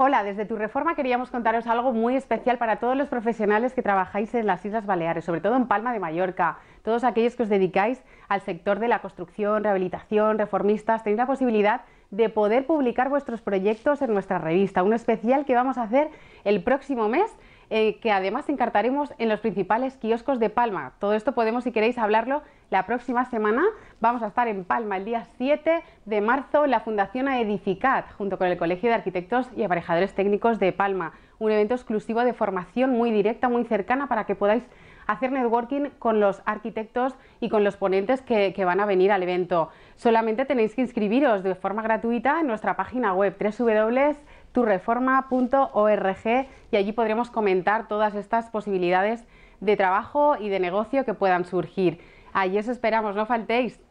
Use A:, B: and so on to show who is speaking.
A: Hola, desde Tu Reforma queríamos contaros algo muy especial para todos los profesionales que trabajáis en las Islas Baleares, sobre todo en Palma de Mallorca. Todos aquellos que os dedicáis al sector de la construcción, rehabilitación, reformistas, tenéis la posibilidad de poder publicar vuestros proyectos en nuestra revista, un especial que vamos a hacer el próximo mes eh, que además encartaremos en los principales kioscos de Palma. Todo esto podemos, si queréis, hablarlo la próxima semana. Vamos a estar en Palma el día 7 de marzo en la Fundación Edificat, junto con el Colegio de Arquitectos y Aparejadores Técnicos de Palma. Un evento exclusivo de formación muy directa, muy cercana, para que podáis hacer networking con los arquitectos y con los ponentes que, van a venir al evento. Solamente tenéis que inscribiros de forma gratuita en nuestra página web www turreforma.org y allí podremos comentar todas estas posibilidades de trabajo y de negocio que puedan surgir. Allí os esperamos, no faltéis.